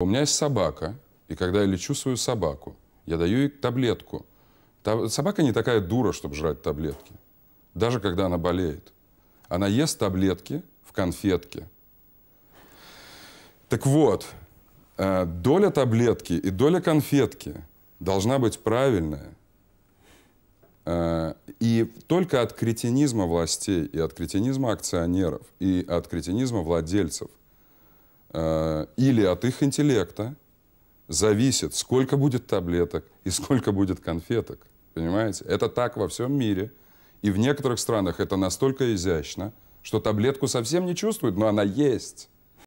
У меня есть собака, и когда я лечу свою собаку, я даю ей таблетку. Собака не такая дура, чтобы жрать таблетки, даже когда она болеет. Она ест таблетки в конфетке. Так вот, э, доля таблетки и доля конфетки должна быть правильная. Э, и только от кретинизма властей, и от кретинизма акционеров, и от кретинизма владельцев э, или от их интеллекта зависит, сколько будет таблеток и сколько будет конфеток. Понимаете? Это так во всем мире. И в некоторых странах это настолько изящно, что таблетку совсем не чувствует, но она есть.